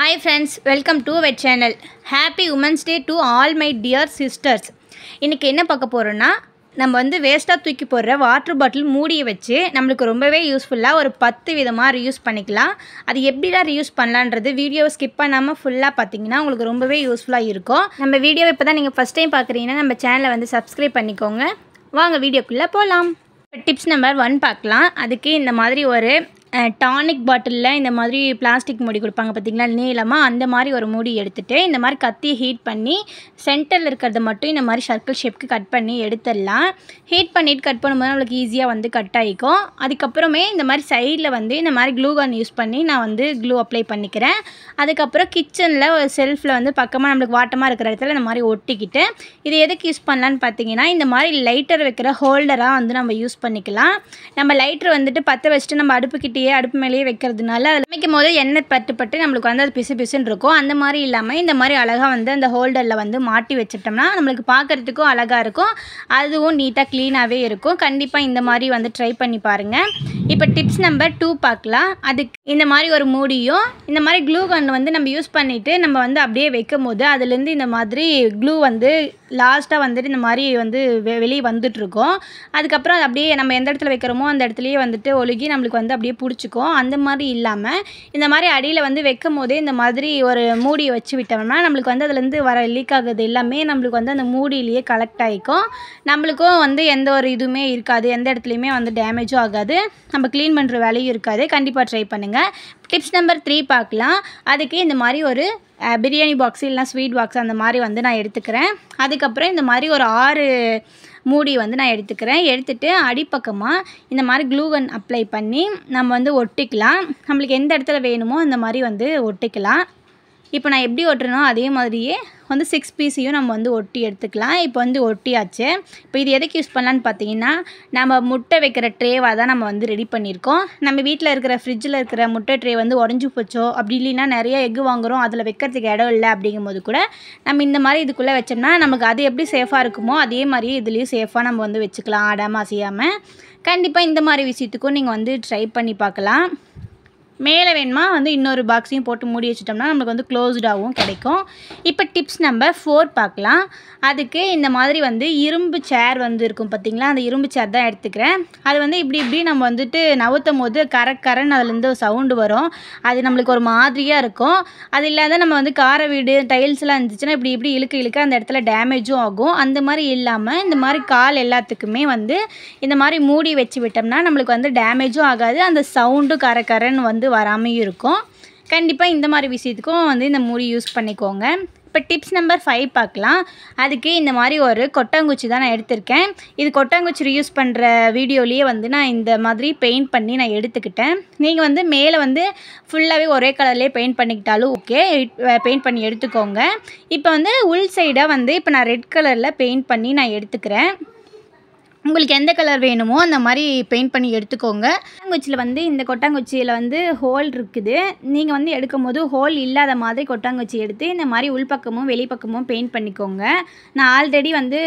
hi friends welcome to wet channel happy women's day to all my dear sisters இன்றைக்கி என்ன பார்க்க போகிறோன்னா நம்ம வந்து வேஸ்ட்டாக தூக்கி போடுற வாட்டர் பாட்டில் மூடியை வச்சு நம்மளுக்கு ரொம்பவே யூஸ்ஃபுல்லாக ஒரு பத்து விதமாக ரியூஸ் பண்ணிக்கலாம் அது எப்படிலாம் ரியூஸ் பண்ணலான்றது வீடியோவை ஸ்கிப் பண்ணாமல் ஃபுல்லாக பார்த்தீங்கன்னா உங்களுக்கு ரொம்பவே யூஸ்ஃபுல்லாக இருக்கும் நம்ம வீடியோவை இப்போ தான் நீங்கள் ஃபஸ்ட் டைம் பார்க்குறீங்கன்னா நம்ம சேனலை வந்து சப்ஸ்கிரைப் பண்ணிக்கோங்க வாங்க வீடியோக்குள்ளே போகலாம் டிப்ஸ் நம்பர் ஒன் பார்க்கலாம் அதுக்கு இந்த மாதிரி ஒரு டானிக் பாட்டிலில் இந்த மாதிரி பிளாஸ்டிக் மூடி கொடுப்பாங்க பார்த்திங்களா நீளமாக அந்த மாதிரி ஒரு மூடி எடுத்துகிட்டு இந்த மாதிரி கத்தி ஹீட் பண்ணி சென்டரில் இருக்கிறத மட்டும் இந்த மாதிரி சர்க்கிள் ஷேப்க்கு கட் பண்ணி எடுத்துடலாம் ஹீட் பண்ணிவிட்டு கட் பண்ணும்போது நம்மளுக்கு ஈஸியாக வந்து கட் ஆகிக்கும் அதுக்கப்புறமே இந்த மாதிரி சைடில் வந்து இந்த மாதிரி க்ளூ கன் யூஸ் பண்ணி நான் வந்து க்ளூ அப்ளை பண்ணிக்கிறேன் அதுக்கப்புறம் கிச்சனில் ஒரு செல்ஃபில் வந்து பக்கமாக நம்மளுக்கு வாட்டமாக இருக்கிற இடத்துல இந்த மாதிரி ஒட்டிக்கிட்டு இது எதுக்கு யூஸ் பண்ணலான்னு பார்த்தீங்கன்னா இந்த மாதிரி லைட்டர் வைக்கிற ஹோல்டராக வந்து நம்ம யூஸ் பண்ணிக்கலாம் நம்ம லைட்டர் வந்துட்டு பற்ற வச்சுட்டு நம்ம அடுப்புக்கிட்டே அப்படியே அடுப்பு மேலேயே வைக்கிறதுனால அதில் சமைக்கும் போது எண்ணெய் பட்டு பட்டு நம்மளுக்கு வந்து அது பிசு பிசுன்னு இருக்கும் அந்த மாதிரி இல்லாமல் இந்த மாதிரி அழகாக வந்து அந்த ஹோல்டரில் வந்து மாட்டி வச்சிட்டோம்னா நம்மளுக்கு பார்க்குறதுக்கும் அழகாக இருக்கும் அதுவும் நீட்டாக க்ளீனாகவே இருக்கும் கண்டிப்பாக இந்த மாதிரி வந்து ட்ரை பண்ணி பாருங்கள் இப்போ டிப்ஸ் நம்பர் டூ பார்க்கலாம் அதுக்கு இந்த மாதிரி ஒரு மூடியும் இந்த மாதிரி க்ளூ கன் வந்து நம்ம யூஸ் பண்ணிவிட்டு நம்ம வந்து அப்படியே வைக்கும் போது அதுலேருந்து இந்த மாதிரி க்ளூ வந்து லாஸ்ட்டாக வந்துட்டு இந்த மாதிரி வந்து வெ வெளியே வந்துட்டுருக்கோம் அதுக்கப்புறம் அது அப்படியே நம்ம எந்த இடத்துல வைக்கிறோமோ அந்த இடத்துலையே வந்துட்டு ஒழுகி நம்மளுக்கு வந்து அப்படியே பிடிச்சிக்கும் அந்த மாதிரி இல்லாமல் இந்த மாதிரி அடியில் வந்து வைக்கும் போதே இந்த மாதிரி ஒரு மூடி வச்சு விட்டோம்னா நம்மளுக்கு வந்து அதுலேருந்து வர லீக் ஆகுது எல்லாமே நம்மளுக்கு வந்து அந்த மூடியிலேயே கலெக்ட் ஆகிக்கும் நம்மளுக்கும் வந்து எந்த ஒரு இதுவுமே இருக்காது எந்த இடத்துலையுமே வந்து டேமேஜும் ஆகாது நம்ம க்ளீன் பண்ணுற வேலையும் இருக்காது கண்டிப்பாக ட்ரை பண்ணுங்கள் டிப்ஸ் நம்பர் த்ரீ பார்க்கலாம் அதுக்கு இந்த மாதிரி ஒரு பிரியாணி பாக்ஸ் இல்லைனா ஸ்வீட் பாக்ஸ் அந்த மாதிரி வந்து நான் எடுத்துக்கிறேன் அதுக்கப்புறம் இந்த மாதிரி ஒரு ஆறு மூடி வந்து நான் எடுத்துக்கிறேன் எடுத்துகிட்டு அடிப்பக்கமாக இந்த மாதிரி க்ளூகன் அப்ளை பண்ணி நம்ம வந்து ஒட்டிக்கலாம் நம்மளுக்கு எந்த இடத்துல வேணுமோ அந்த மாதிரி வந்து ஒட்டிக்கலாம் இப்போ நான் எப்படி ஒட்டுறனோ அதே மாதிரியே வந்து சிக்ஸ் பீஸையும் நம்ம வந்து ஒட்டி எடுத்துக்கலாம் இப்போ வந்து ஒட்டியாச்சு இப்போ இது எதுக்கு யூஸ் பண்ணலான்னு பார்த்தீங்கன்னா நம்ம முட்டை வைக்கிற ட்ரேவாக தான் நம்ம வந்து ரெடி பண்ணியிருக்கோம் நம்ம வீட்டில் இருக்கிற ஃப்ரிட்ஜில் இருக்கிற முட்டை ட்ரே வந்து உடஞ்சி போச்சோ அப்படி இல்லைன்னா நிறைய எக் வாங்குகிறோம் அதில் வைக்கிறதுக்கு இடம் இல்லை அப்படிங்கும் போது கூட நம்ம இந்த மாதிரி இதுக்குள்ளே வச்சோம்னா நமக்கு அது எப்படி சேஃபாக இருக்குமோ அதே மாதிரியே இதுலேயும் சேஃபாக நம்ம வந்து வச்சுக்கலாம் ஆடாமல் அசையாமல் கண்டிப்பாக இந்த மாதிரி விஷயத்துக்கும் நீங்கள் வந்து ட்ரை பண்ணி பார்க்கலாம் மேலே வேணுமா வந்து இன்னொரு பாக்ஸையும் போட்டு மூடி வச்சிட்டோம்னா நம்மளுக்கு வந்து க்ளோஸ்டாகவும் கிடைக்கும் இப்போ டிப்ஸ் நம்பர் ஃபோர் பார்க்கலாம் அதுக்கு இந்த மாதிரி வந்து இரும்பு சேர் வந்து இருக்கும் பார்த்திங்களா அந்த இரும்பு சேர் தான் எடுத்துக்கிறேன் அது வந்து இப்படி இப்படி நம்ம வந்துட்டு நவுத்தும் போது கரக்கரன்னு அதுலேருந்து சவுண்டு வரும் அது நம்மளுக்கு ஒரு மாதிரியாக இருக்கும் அது இல்லாத நம்ம வந்து கார வீடு டைல்ஸ்லாம் இருந்துச்சுன்னா இப்படி இப்படி இழுக்க இழுக்க அந்த இடத்துல டேமேஜும் ஆகும் அந்த மாதிரி இல்லாமல் இந்த மாதிரி கால் எல்லாத்துக்குமே வந்து இந்த மாதிரி மூடி வச்சு விட்டோம்னா நம்மளுக்கு வந்து டேமேஜும் ஆகாது அந்த சவுண்டும் கரக்கரன்னு வந்து வராமையும் இருக்கும் கண்டிப்பாக இந்த மாதிரி விஷயத்துக்கும் வந்து இந்த மூடி யூஸ் பண்ணிக்கோங்க இப்போ டிப்ஸ் நம்பர் ஃபைவ் பார்க்கலாம் அதுக்கு இந்த மாதிரி ஒரு கொட்டாங்குச்சி தான் நான் எடுத்திருக்கேன் இது கொட்டாங்குச்சி ரீயூஸ் பண்ணுற வீடியோலேயே வந்து நான் இந்த மாதிரி பெயிண்ட் பண்ணி நான் எடுத்துக்கிட்டேன் நீங்கள் வந்து மேலே வந்து ஃபுல்லாகவே ஒரே கலர்லேயே பெயிண்ட் பண்ணிக்கிட்டாலும் ஓகே பெயிண்ட் பண்ணி எடுத்துக்கோங்க இப்போ வந்து உள் சைடாக வந்து இப்போ நான் ரெட் கலரில் பெயிண்ட் பண்ணி நான் எடுத்துக்கிறேன் உங்களுக்கு எந்த கலர் வேணுமோ அந்த மாதிரி பெயிண்ட் பண்ணி எடுத்துக்கோங்க கொட்டாங்குச்சியில் வந்து இந்த கொட்டாங்குச்சியில் வந்து ஹோல் இருக்குது நீங்கள் வந்து எடுக்கும் போது ஹோல் இல்லாத மாதிரி கொட்டாங்குச்சி எடுத்து இந்த மாதிரி உள்பக்கமும் வெளிப்பக்கமும் பெயிண்ட் பண்ணிக்கோங்க நான் ஆல்ரெடி வந்து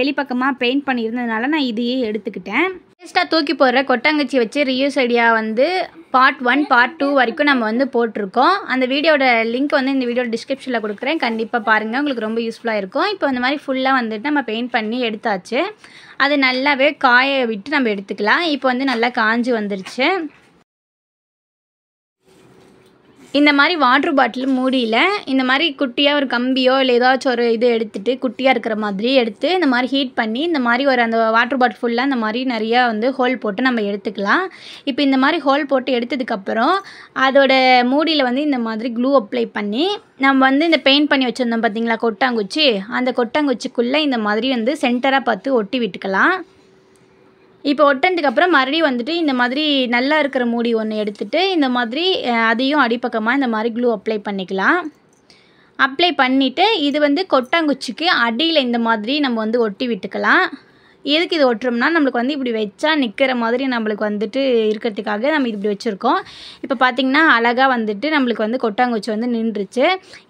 வெளிப்பக்கமாக பெயிண்ட் பண்ணியிருந்ததுனால நான் இதையே எடுத்துக்கிட்டேன் வேஸ்ட்டாக தூக்கி போடுற கொட்டாங்குச்சி வச்சு ரியூஸ் ஐடியா வந்து பார்ட் ஒன் பார்ட் டூ வரைக்கும் நம்ம வந்து போட்டிருக்கோம் அந்த வீடியோட லிங்க் வந்து இந்த வீடியோ டிஸ்கிரிப்ஷனில் கொடுக்குறேன் கண்டிப்பாக பாருங்கள் உங்களுக்கு ரொம்ப யூஸ்ஃபுல்லாக இருக்கும் இப்போ அந்த மாதிரி ஃபுல்லாக வந்துட்டு நம்ம பெயிண்ட் பண்ணி எடுத்தாச்சு அது நல்லாவே காய விட்டு நம்ம எடுத்துக்கலாம் இப்போ வந்து நல்லா காஞ்சி வந்துருச்சு இந்த மாதிரி வாட்ரு பாட்டில் மூடியில் இந்த மாதிரி குட்டியாக ஒரு கம்பியோ இல்லை ஏதாச்சும் ஒரு இது எடுத்துகிட்டு குட்டியாக இருக்கிற மாதிரி எடுத்து இந்த மாதிரி ஹீட் பண்ணி இந்த மாதிரி ஒரு அந்த வாட்ரு பாட்டில் ஃபுல்லாக இந்த மாதிரி நிறையா வந்து ஹோல் போட்டு நம்ம எடுத்துக்கலாம் இப்போ இந்த மாதிரி ஹோல் போட்டு எடுத்ததுக்கப்புறம் அதோட மூடியில் வந்து இந்த மாதிரி க்ளூ அப்ளை பண்ணி நம்ம வந்து இந்த பெயிண்ட் பண்ணி வச்சுருந்தோம் பார்த்தீங்களா கொட்டாங்குச்சி அந்த கொட்டாங்குச்சிக்குள்ளே இந்த மாதிரி வந்து சென்டராக பார்த்து ஒட்டி விட்டுக்கலாம் இப்போ அப்புறம் மறுபடியும் வந்துட்டு இந்த மாதிரி நல்லா இருக்கிற மூடி ஒன்று எடுத்துட்டு இந்த மாதிரி அதையும் அடிப்பக்கமாக இந்த மாதிரி க்ளூ அப்ளை பண்ணிக்கலாம் அப்ளை பண்ணிவிட்டு இது வந்து கொட்டாங்குச்சிக்கு அடியில் இந்த மாதிரி நம்ம வந்து ஒட்டி விட்டுக்கலாம் எதுக்கு இது ஒட்டுறோம்னா நம்மளுக்கு வந்து இப்படி வச்சா நிற்கிற மாதிரி நம்மளுக்கு வந்துட்டு இருக்கிறதுக்காக நம்ம இப்படி வச்சுருக்கோம் இப்போ பார்த்திங்கன்னா அழகாக வந்துட்டு நம்மளுக்கு வந்து கொட்டாங்குச்சி வந்து நின்றுச்சு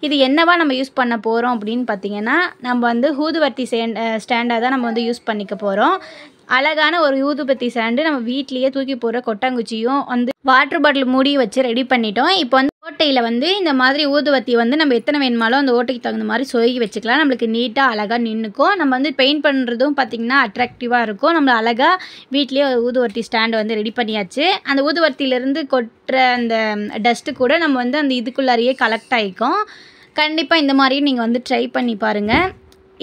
இது என்னவா நம்ம யூஸ் பண்ண போகிறோம் அப்படின்னு பார்த்திங்கன்னா நம்ம வந்து ஊதுவர்த்தி ஸ்டாண்டாக தான் நம்ம வந்து யூஸ் பண்ணிக்க போகிறோம் அழகான ஒரு யூதுபத்தி சாண்டு நம்ம வீட்லேயே தூக்கி போடுற கொட்டாங்குச்சியும் வந்து வாட்டர் பாட்டில் மூடி வச்சு ரெடி பண்ணிட்டோம் இப்போ வந்து ஓட்டையில் வந்து இந்த மாதிரி ஊதுபத்தி வந்து நம்ம எத்தனை வேணுமாலும் அந்த ஓட்டைக்கு தகுந்த மாதிரி சொருகி வச்சுக்கலாம் நம்மளுக்கு நீட்டாக அழகாக நின்றுக்கும் நம்ம வந்து பெயிண்ட் பண்ணுறதும் பார்த்திங்கன்னா அட்ராக்டிவாக இருக்கும் நம்ம அழகாக வீட்லேயே ஒரு ஊதுவர்த்தி ஸ்டாண்டு வந்து ரெடி பண்ணியாச்சு அந்த ஊதுவர்த்தியிலேருந்து கொட்டுற அந்த டஸ்ட்டு கூட நம்ம வந்து அந்த இதுக்குள்ளாரியே கலெக்ட் ஆகிக்கும் கண்டிப்பாக இந்த மாதிரியும் நீங்கள் வந்து ட்ரை பண்ணி பாருங்கள்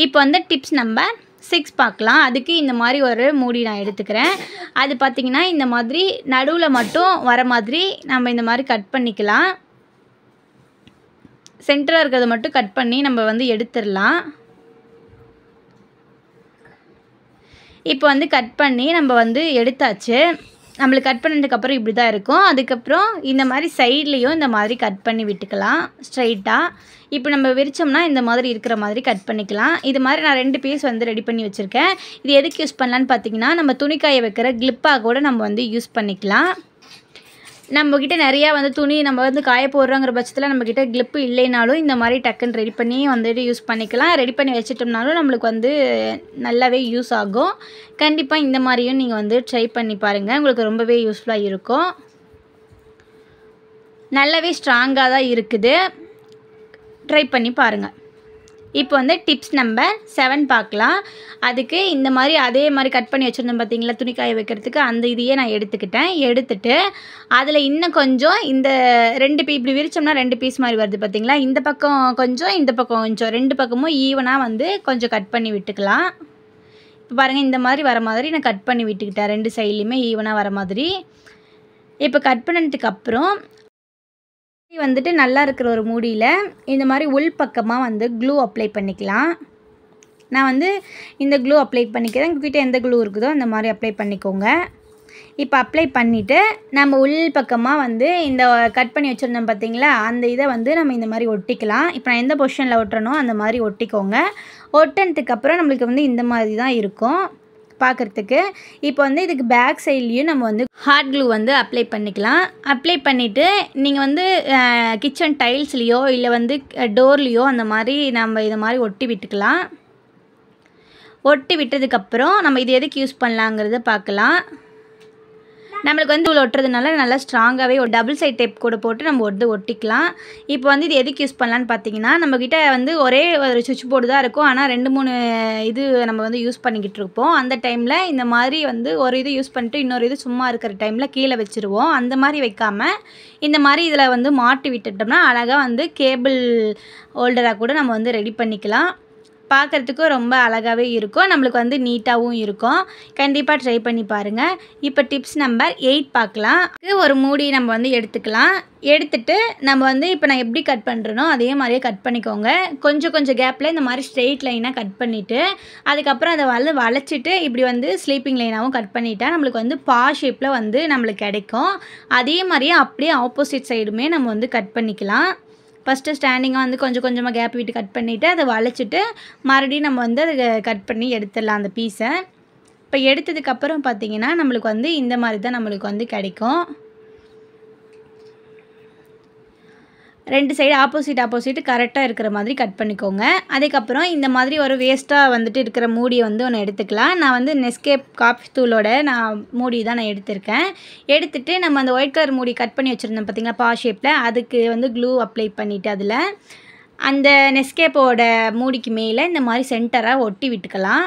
இப்போ வந்து டிப்ஸ் நம்பர் சிக்ஸ் பார்க்கலாம் அதுக்கு இந்த மாதிரி ஒரு மூடி நான் எடுத்துக்கிறேன் அது பார்த்திங்கன்னா இந்த மாதிரி நடுவில் மட்டும் வர மாதிரி நம்ம இந்த மாதிரி கட் பண்ணிக்கலாம் சென்டராக இருக்கிறத மட்டும் கட் பண்ணி நம்ம வந்து எடுத்துடலாம் இப்போ வந்து கட் பண்ணி நம்ம வந்து எடுத்தாச்சு நம்மளுக்கு கட் பண்ணதுக்கப்புறம் இப்படி தான் இருக்கும் அதுக்கப்புறம் இந்த மாதிரி சைட்லேயும் இந்த மாதிரி கட் பண்ணி விட்டுக்கலாம் ஸ்ட்ரைட்டாக இப்போ நம்ம விரிச்சோம்னா இந்த மாதிரி இருக்கிற மாதிரி கட் பண்ணிக்கலாம் இது மாதிரி நான் ரெண்டு பீஸ் வந்து ரெடி பண்ணி வச்சுருக்கேன் இது எதுக்கு யூஸ் பண்ணலான்னு பார்த்தீங்கன்னா நம்ம துணிக்காய வைக்கிற கிளிப்பாக கூட நம்ம வந்து யூஸ் பண்ணிக்கலாம் நம்மக்கிட்ட நிறையா வந்து துணி நம்ம வந்து காய போடுறோங்கிற பட்சத்தில் நம்மக்கிட்ட கிளிப்பு இல்லைனாலும் இந்த மாதிரி டக்குன்னு ரெடி பண்ணி வந்துட்டு யூஸ் பண்ணிக்கலாம் ரெடி பண்ணி வச்சிட்டோம்னாலும் நம்மளுக்கு வந்து நல்லாவே யூஸ் ஆகும் கண்டிப்பாக இந்த மாதிரியும் நீங்கள் வந்து ட்ரை பண்ணி பாருங்கள் உங்களுக்கு ரொம்பவே யூஸ்ஃபுல்லாக இருக்கும் நல்லாவே ஸ்ட்ராங்காக தான் இருக்குது ட்ரை பண்ணி பாருங்கள் இப்போ வந்து டிப்ஸ் நம்பர் செவன் பார்க்கலாம் அதுக்கு இந்த மாதிரி அதே மாதிரி கட் பண்ணி வச்சுருந்தோம் பார்த்தீங்களா துணிக்காய வைக்கிறதுக்கு அந்த இதையே நான் எடுத்துக்கிட்டேன் எடுத்துட்டு அதில் இன்னும் கொஞ்சம் இந்த ரெண்டு பீ இப்படி விரிச்சோம்னா ரெண்டு பீஸ் மாதிரி வருது பார்த்தீங்களா இந்த பக்கம் கொஞ்சம் இந்த பக்கம் கொஞ்சம் ரெண்டு பக்கமும் ஈவனாக வந்து கொஞ்சம் கட் பண்ணி விட்டுக்கலாம் இப்போ பாருங்கள் இந்த மாதிரி வர மாதிரி நான் கட் பண்ணி விட்டுக்கிட்டேன் ரெண்டு சைட்லேயுமே ஈவனாக வர மாதிரி இப்போ கட் பண்ணதுக்கப்புறம் வந்துட்டு நல்லா இருக்கிற ஒரு மூடியில் இந்த மாதிரி உள் பக்கமாக வந்து க்ளூ அப்ளை பண்ணிக்கலாம் நான் வந்து இந்த க்ளூ அப்ளை பண்ணிக்கிறேன் உங்ககிட்ட எந்த க்ளூ இருக்குதோ அந்த மாதிரி அப்ளை பண்ணிக்கோங்க இப்போ அப்ளை பண்ணிவிட்டு நம்ம உள் பக்கமாக வந்து இந்த கட் பண்ணி வச்சுருந்தோம் பார்த்தீங்களா அந்த இதை வந்து நம்ம இந்த மாதிரி ஒட்டிக்கலாம் இப்போ நான் எந்த பொஷனில் ஒட்டுறனோ அந்த மாதிரி ஒட்டிக்கோங்க ஒட்டினதுக்கப்புறம் நம்மளுக்கு வந்து இந்த மாதிரி தான் இருக்கும் பார்க்குறதுக்கு இப்போ வந்து இதுக்கு பேக் சைட்லேயும் நம்ம வந்து ஹார்ட் க்ளூ வந்து அப்ளை பண்ணிக்கலாம் அப்ளை பண்ணிவிட்டு நீங்கள் வந்து கிச்சன் டைல்ஸ்லேயோ இல்லை வந்து டோர்லேயோ அந்த மாதிரி நம்ம இது மாதிரி ஒட்டி விட்டுக்கலாம் ஒட்டி விட்டதுக்கப்புறம் நம்ம இது எதுக்கு யூஸ் பண்ணலாங்கிறத பார்க்கலாம் நம்மளுக்கு வந்து இவ்வளோ ஒட்டுறதுனால நல்லா ஸ்ட்ராங்காகவே ஒரு டபுள் சைட் டேப் கூட போட்டு நம்ம வந்து ஒட்டிக்கலாம் இப்போ வந்து இது எதுக்கு யூஸ் பண்ணலான்னு பார்த்தீங்கன்னா நம்மக்கிட்ட வந்து ஒரே ஒரு சுவிட்ச் போர்டு தான் இருக்கும் ஆனால் ரெண்டு மூணு இது நம்ம வந்து யூஸ் பண்ணிக்கிட்டு இருப்போம் அந்த டைமில் இந்த மாதிரி வந்து ஒரு இது யூஸ் பண்ணிட்டு இன்னொரு இது சும்மா இருக்கிற டைமில் கீழே வச்சுருவோம் அந்த மாதிரி வைக்காமல் இந்த மாதிரி இதில் வந்து மாட்டி விட்டுட்டோம்னா அழகாக வந்து கேபிள் ஹோல்டராக கூட நம்ம வந்து ரெடி பண்ணிக்கலாம் பார்க்குறதுக்கும் ரொம்ப அழகாகவே இருக்கும் நம்மளுக்கு வந்து நீட்டாகவும் இருக்கும் கண்டிப்பாக ட்ரை பண்ணி பாருங்கள் இப்போ டிப்ஸ் நம்பர் எயிட் பார்க்கலாம் ஒரு மூடி நம்ம வந்து எடுத்துக்கலாம் எடுத்துட்டு நம்ம வந்து இப்போ நான் எப்படி கட் பண்ணுறனோ அதே மாதிரியே கட் பண்ணிக்கோங்க கொஞ்சம் கொஞ்சம் கேப்பில் இந்த மாதிரி ஸ்ட்ரெயிட் லைனாக கட் பண்ணிவிட்டு அதுக்கப்புறம் அதை வந்து வளைச்சிட்டு இப்படி வந்து ஸ்லீப்பிங் லைனாகவும் கட் பண்ணிட்டா நம்மளுக்கு வந்து பா ஷேப்பில் வந்து நம்மளுக்கு கிடைக்கும் அதே மாதிரியே அப்படியே ஆப்போசிட் சைடுமே நம்ம வந்து கட் பண்ணிக்கலாம் ஃபஸ்ட்டு ஸ்டாண்டிங்காக வந்து கொஞ்சம் கொஞ்சமாக கேப் விட்டு கட் பண்ணிவிட்டு அதை வளைச்சிட்டு மறுபடியும் நம்ம வந்து அதை கட் பண்ணி எடுத்துடலாம் அந்த பீஸை இப்போ எடுத்ததுக்கப்புறம் பார்த்திங்கன்னா நம்மளுக்கு வந்து இந்த மாதிரி தான் நம்மளுக்கு வந்து கிடைக்கும் ரெண்டு சைடு ஆப்போசிட் ஆப்போசிட் கரெக்டாக இருக்கிற மாதிரி கட் பண்ணிக்கோங்க அதுக்கப்புறம் இந்த மாதிரி ஒரு வேஸ்ட்டாக வந்துட்டு இருக்கிற மூடியை வந்து ஒன்று எடுத்துக்கலாம் நான் வந்து நெஸ்கேப் காஃபி தூளோட நான் மூடி தான் நான் எடுத்திருக்கேன் எடுத்துகிட்டு நம்ம அந்த ஒயிட் கலர் மூடி கட் பண்ணி வச்சுருந்தோம் பார்த்திங்களா பா ஷேப்பில் அதுக்கு வந்து க்ளூ அப்ளை பண்ணிவிட்டு அதில் அந்த நெஸ்கேப்போட மூடிக்கு மேலே இந்த மாதிரி சென்டராக ஒட்டி விட்டுக்கலாம்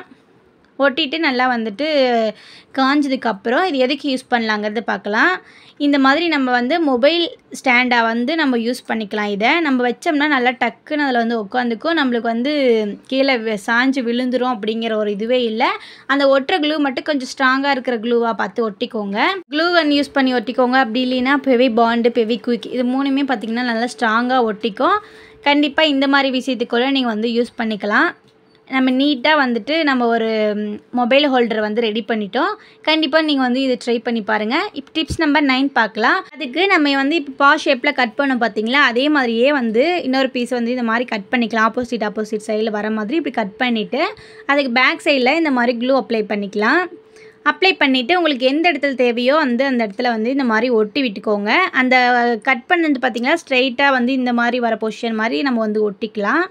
ஒட்டிட்டு நல்லா வந்துட்டு காஞ்சதுக்கப்புறம் இது எதுக்கு யூஸ் பண்ணலாங்கிறது பார்க்கலாம் இந்த மாதிரி நம்ம வந்து மொபைல் ஸ்டாண்டாக வந்து நம்ம யூஸ் பண்ணிக்கலாம் இதை நம்ம வச்சோம்னா நல்லா டக்குன்னு அதில் வந்து உட்காந்துக்கும் நம்மளுக்கு வந்து கீழே சாஞ்சு விழுந்துரும் அப்படிங்கிற ஒரு இதுவே இல்லை அந்த ஒட்டுற க்ளூ மட்டும் கொஞ்சம் ஸ்ட்ராங்காக இருக்கிற க்ளூவாக பார்த்து ஒட்டிக்கோங்க க்ளூ வந்து யூஸ் பண்ணி ஒட்டிக்கோங்க அப்படி இல்லைன்னா பெவி பாண்டு பெவி குயிக் இது மூணுமே பார்த்திங்கன்னா நல்லா ஸ்ட்ராங்காக ஒட்டிக்கும் கண்டிப்பாக இந்த மாதிரி விஷயத்துக்குள்ளே நீங்கள் வந்து யூஸ் பண்ணிக்கலாம் நம்ம நீட்டாக வந்துட்டு நம்ம ஒரு மொபைல் ஹோல்டர் வந்து ரெடி பண்ணிட்டோம் கண்டிப்பாக நீங்கள் வந்து இதை ட்ரை பண்ணி பாருங்கள் இப்போ டிப்ஸ் நம்பர் நைன் பார்க்கலாம் அதுக்கு நம்ம வந்து இப்போ பா ஷேப்பில் கட் பண்ணோம் பார்த்தீங்களா அதே மாதிரியே வந்து இன்னொரு பீஸ் வந்து இந்த மாதிரி கட் பண்ணிக்கலாம் ஆப்போசிட் ஆப்போசிட் சைடில் வர மாதிரி இப்படி கட் பண்ணிவிட்டு அதுக்கு பேக் சைடில் இந்த மாதிரி க்ளூ அப்ளை பண்ணிக்கலாம் அப்ளை பண்ணிவிட்டு உங்களுக்கு எந்த இடத்துல தேவையோ வந்து அந்த இடத்துல வந்து இந்த மாதிரி ஒட்டி விட்டுக்கோங்க அந்த கட் பண்ணது பார்த்திங்கன்னா ஸ்ட்ரெயிட்டாக வந்து இந்த மாதிரி வர பொசிஷன் மாதிரி நம்ம வந்து ஒட்டிக்கலாம்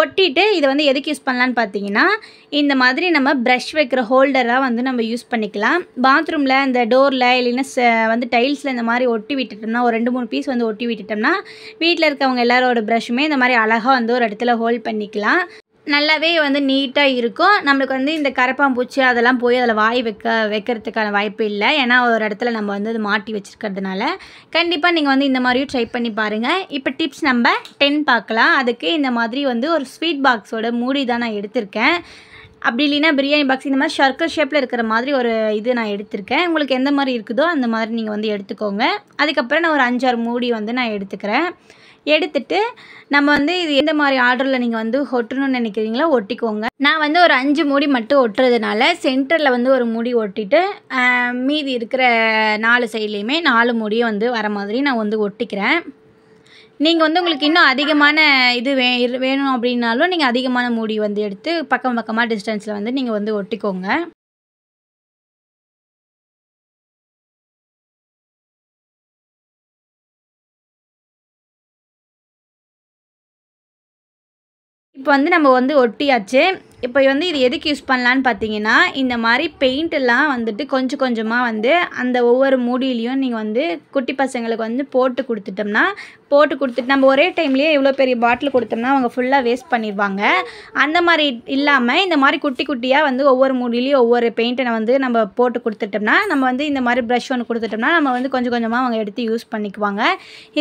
ஒட்டிட்டு இதை வந்து எதுக்கு யூஸ் பண்ணலான்னு பார்த்தீங்கன்னா இந்த மாதிரி நம்ம ப்ரஷ் வைக்கிற ஹோல்டராக வந்து நம்ம யூஸ் பண்ணிக்கலாம் பாத்ரூமில் இந்த டோரில் இல்லைன்னா வந்து டைல்ஸில் இந்த மாதிரி ஒட்டி விட்டுட்டோம்னா ஒரு ரெண்டு மூணு பீஸ் வந்து ஒட்டி விட்டுட்டோம்னா வீட்டில் இருக்கவங்க எல்லாரோட ப்ரஷ்ஷுமே இந்த மாதிரி அழகாக வந்து ஒரு இடத்துல ஹோல்ட் பண்ணிக்கலாம் நல்லாவே வந்து நீட்டாக இருக்கும் நம்மளுக்கு வந்து இந்த கரப்பாம்பூச்சி அதெல்லாம் போய் அதில் வாய் வைக்க வைக்கிறதுக்கான வாய்ப்பு இல்லை ஏன்னா ஒரு இடத்துல நம்ம வந்து அது மாட்டி வச்சுருக்கிறதுனால கண்டிப்பாக நீங்கள் வந்து இந்த மாதிரியும் ட்ரை பண்ணி பாருங்கள் இப்போ டிப்ஸ் நம்ம டென் பார்க்கலாம் அதுக்கு இந்த மாதிரி வந்து ஒரு ஸ்வீட் பாக்ஸோட மூடி தான் நான் எடுத்திருக்கேன் அப்படி இல்லைன்னா பிரியாணி பாக்ஸ் இந்த மாதிரி சர்க்கிள் ஷேப்பில் இருக்கிற மாதிரி ஒரு இது நான் எடுத்திருக்கேன் உங்களுக்கு எந்த மாதிரி இருக்குதோ அந்த மாதிரி நீங்கள் வந்து எடுத்துக்கோங்க அதுக்கப்புறம் நான் ஒரு அஞ்சாறு மூடி வந்து நான் எடுத்துக்கிறேன் எடுத்துட்டு நம்ம வந்து இது எந்த மாதிரி ஆர்டரில் நீங்கள் வந்து ஒட்டணும்னு நினைக்கிறீங்களோ ஒட்டிக்கோங்க நான் வந்து ஒரு அஞ்சு மூடி மட்டும் ஒட்டுறதுனால சென்டரில் வந்து ஒரு மூடி ஒட்டிட்டு மீதி இருக்கிற நாலு சைட்லேயுமே நாலு மூடியும் வந்து வர மாதிரி நான் வந்து ஒட்டிக்கிறேன் நீங்கள் வந்து உங்களுக்கு இன்னும் அதிகமான இது வே வேணும் அப்படின்னாலும் நீங்கள் அதிகமான மூடி வந்து எடுத்து பக்கம் பக்கமாக டிஸ்டன்ஸில் வந்து நீங்கள் வந்து ஒட்டிக்கோங்க இப்போ வந்து நம்ம வந்து ஒட்டியாச்சு இப்போ வந்து இது எதுக்கு யூஸ் பண்ணலான்னு பார்த்தீங்கன்னா இந்த மாதிரி பெயிண்ட்டெல்லாம் வந்துட்டு கொஞ்சம் கொஞ்சமாக வந்து அந்த ஒவ்வொரு மூடியிலையும் நீங்கள் வந்து குட்டி பசங்களுக்கு வந்து போட்டு கொடுத்துட்டோம்னா போட்டு கொடுத்துட்டு நம்ம ஒரே டைம்லேயே இவ்வளோ பெரிய பாட்டில் கொடுத்தோம்னா அவங்க ஃபுல்லாக வேஸ்ட் பண்ணிடுவாங்க அந்த மாதிரி இல்லாமல் இந்த மாதிரி குட்டி குட்டியாக வந்து ஒவ்வொரு மூடிலையும் ஒவ்வொரு பெயிண்ட்டை வந்து நம்ம போட்டு கொடுத்துட்டோம்னா நம்ம வந்து இந்த மாதிரி ப்ரஷ் ஒன்று கொடுத்துட்டோம்னா நம்ம வந்து கொஞ்சம் கொஞ்சமாக அவங்க எடுத்து யூஸ் பண்ணிக்குவாங்க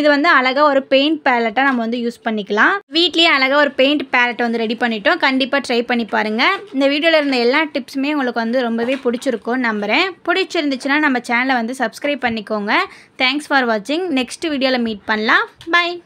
இது வந்து அழகாக ஒரு பெயிண்ட் பேலட்டாக நம்ம வந்து யூஸ் பண்ணிக்கலாம் வீட்லேயே அழகாக ஒரு பெயிண்ட் பேலட்டை வந்து ரெடி பண்ணிட்டோம் கண்டிப்பாக ட்ரை பண்ணி பாருங்கள் இந்த வீடியோவில் இருந்த எல்லா டிப்ஸுமே உங்களுக்கு வந்து ரொம்பவே பிடிச்சிருக்கும்னு நம்புகிறேன் பிடிச்சிருந்துச்சுன்னா நம்ம சேனலை வந்து சப்ஸ்கிரைப் பண்ணிக்கோங்க தேங்க்ஸ் ஃபார் வாட்சிங் நெக்ஸ்ட் வீடியோவில் மீட் பண்ணலாம் பாய்